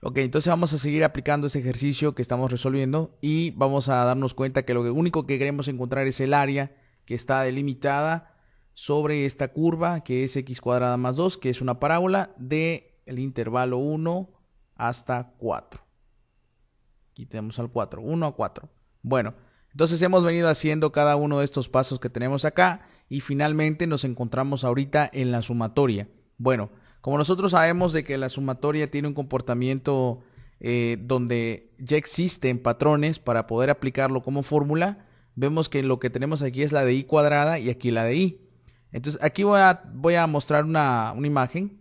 Ok, entonces vamos a seguir aplicando ese ejercicio que estamos resolviendo y vamos a darnos cuenta que lo único que queremos encontrar es el área que está delimitada sobre esta curva que es x cuadrada más 2, que es una parábola de el intervalo 1 hasta 4. Aquí tenemos al 4, 1 a 4. Bueno, entonces hemos venido haciendo cada uno de estos pasos que tenemos acá y finalmente nos encontramos ahorita en la sumatoria. Bueno, como nosotros sabemos de que la sumatoria tiene un comportamiento eh, donde ya existen patrones para poder aplicarlo como fórmula, vemos que lo que tenemos aquí es la de i cuadrada y aquí la de i. Entonces aquí voy a, voy a mostrar una, una imagen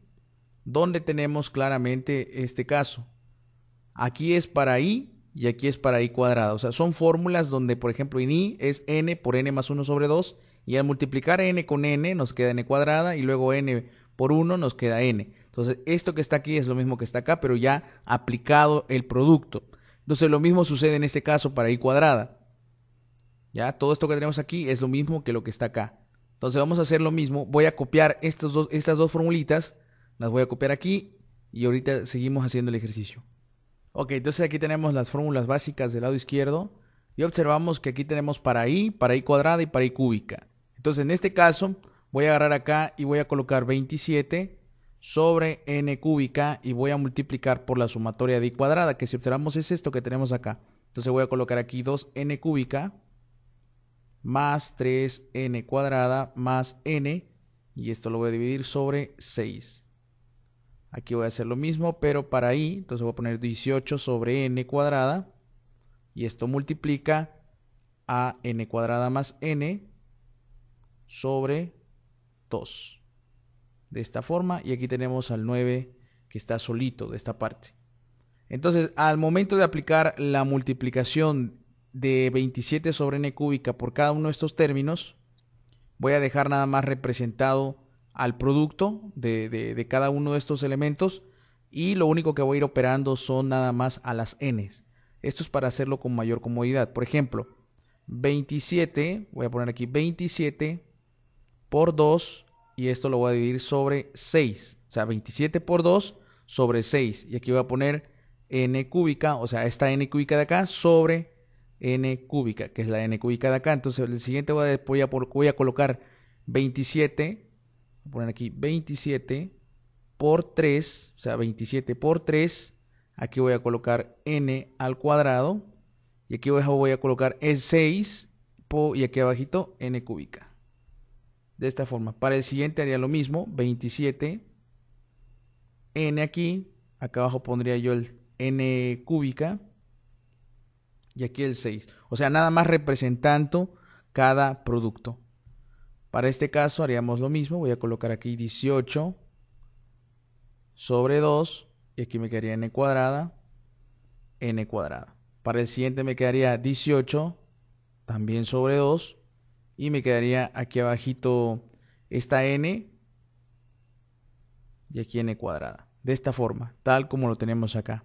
donde tenemos claramente este caso. Aquí es para i y aquí es para i cuadrada. O sea, son fórmulas donde, por ejemplo, en i es n por n más 1 sobre 2 y al multiplicar n con n nos queda n cuadrada y luego n por 1 nos queda n. Entonces, esto que está aquí es lo mismo que está acá, pero ya aplicado el producto. Entonces, lo mismo sucede en este caso para i cuadrada. Ya, todo esto que tenemos aquí es lo mismo que lo que está acá. Entonces, vamos a hacer lo mismo. Voy a copiar estos dos, estas dos formulitas. Las voy a copiar aquí y ahorita seguimos haciendo el ejercicio. Ok, entonces aquí tenemos las fórmulas básicas del lado izquierdo y observamos que aquí tenemos para i, para i cuadrada y para i cúbica. Entonces, en este caso, voy a agarrar acá y voy a colocar 27 sobre n cúbica y voy a multiplicar por la sumatoria de i cuadrada, que si observamos es esto que tenemos acá. Entonces voy a colocar aquí 2n cúbica más 3n cuadrada más n y esto lo voy a dividir sobre 6. Aquí voy a hacer lo mismo, pero para i, entonces voy a poner 18 sobre n cuadrada y esto multiplica a n cuadrada más n sobre 2. De esta forma. Y aquí tenemos al 9 que está solito de esta parte. Entonces, al momento de aplicar la multiplicación de 27 sobre n cúbica por cada uno de estos términos, voy a dejar nada más representado al producto de, de, cada uno de estos elementos y lo único que voy a ir operando son nada más a las n Esto es para hacerlo con mayor comodidad. Por ejemplo, 27, voy a poner aquí 27 por 2 y esto lo voy a dividir sobre 6. O sea, 27 por 2 sobre 6. Y aquí voy a poner n cúbica, o sea, esta n cúbica de acá sobre n cúbica, que es la n cúbica de acá. Entonces, el siguiente voy a, colocar 27, voy a poner aquí 27 por 3, o sea, 27 por 3. Aquí voy a colocar n al cuadrado. Y aquí voy a colocar el 6 y aquí abajito n cúbica de esta forma. Para el siguiente haría lo mismo, 27, n aquí, acá abajo pondría yo el n cúbica y aquí el 6. O sea, nada más representando cada producto. Para este caso haríamos lo mismo, voy a colocar aquí 18 sobre 2 y aquí me quedaría n cuadrada, n cuadrada. Para el siguiente me quedaría 18 también sobre 2 y me quedaría aquí abajito esta n y aquí n cuadrada. De esta forma, tal como lo tenemos acá.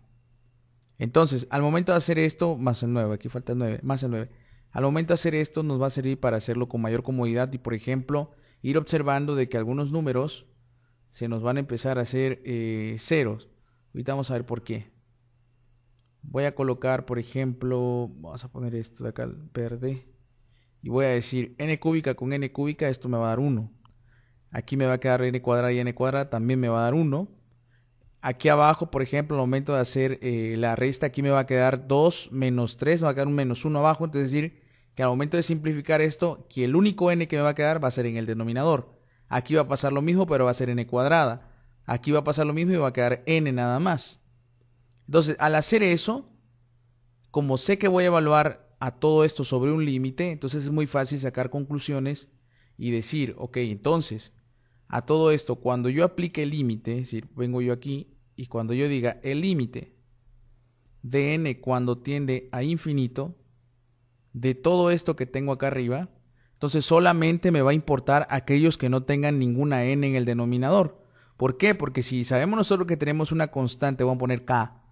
Entonces, al momento de hacer esto, más el 9, aquí falta el 9, más el 9. Al momento de hacer esto nos va a servir para hacerlo con mayor comodidad y, por ejemplo, ir observando de que algunos números se nos van a empezar a hacer eh, ceros. Ahorita vamos a ver por qué. Voy a colocar, por ejemplo, vamos a poner esto de acá, verde y voy a decir n cúbica con n cúbica, esto me va a dar 1. Aquí me va a quedar n cuadrada y n cuadrada también me va a dar 1. Aquí abajo, por ejemplo, al momento de hacer la resta, aquí me va a quedar 2 menos 3, me va a quedar un menos 1 abajo. Entonces, es decir, que al momento de simplificar esto, que el único n que me va a quedar va a ser en el denominador. Aquí va a pasar lo mismo, pero va a ser n cuadrada. Aquí va a pasar lo mismo y va a quedar n nada más. Entonces, al hacer eso, como sé que voy a evaluar a todo esto sobre un límite, entonces es muy fácil sacar conclusiones y decir, ok, entonces, a todo esto, cuando yo aplique el límite, es decir, vengo yo aquí y cuando yo diga el límite de n cuando tiende a infinito, de todo esto que tengo acá arriba, entonces solamente me va a importar aquellos que no tengan ninguna n en el denominador. ¿Por qué? Porque si sabemos nosotros que tenemos una constante, vamos a poner k,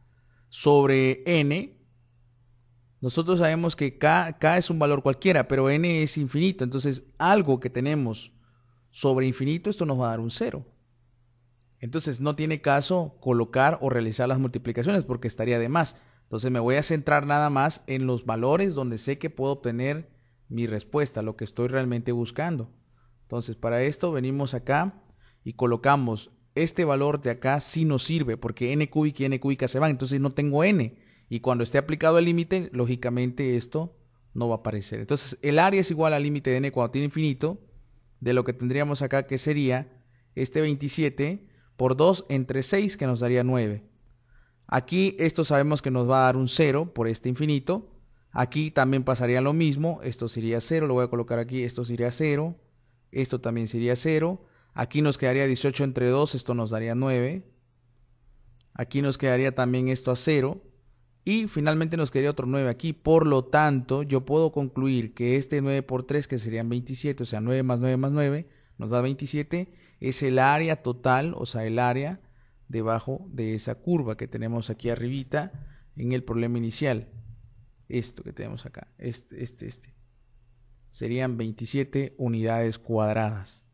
sobre n, nosotros sabemos que K, es un valor cualquiera, pero N es infinito. Entonces, algo que tenemos sobre infinito, esto nos va a dar un cero. Entonces, no tiene caso colocar o realizar las multiplicaciones porque estaría de más. Entonces, me voy a centrar nada más en los valores donde sé que puedo obtener mi respuesta, lo que estoy realmente buscando. Entonces, para esto venimos acá y colocamos este valor de acá si nos sirve, porque n cúbica y n cúbica se van, entonces no tengo n. Y cuando esté aplicado el límite, lógicamente esto no va a aparecer. Entonces, el área es igual al límite de n cuando tiene infinito de lo que tendríamos acá, que sería este 27 por 2 entre 6, que nos daría 9. Aquí esto sabemos que nos va a dar un 0 por este infinito. Aquí también pasaría lo mismo. Esto sería 0, lo voy a colocar aquí. Esto sería 0. Esto también sería 0. Aquí nos quedaría 18 entre 2, esto nos daría 9. Aquí nos quedaría también esto a 0. Y finalmente nos quedaría otro 9 aquí. Por lo tanto, yo puedo concluir que este 9 por 3, que serían 27, o sea, 9 más 9 más 9, nos da 27, es el área total, o sea, el área debajo de esa curva que tenemos aquí arribita en el problema inicial. Esto que tenemos acá, este, este, este. Serían 27 unidades cuadradas.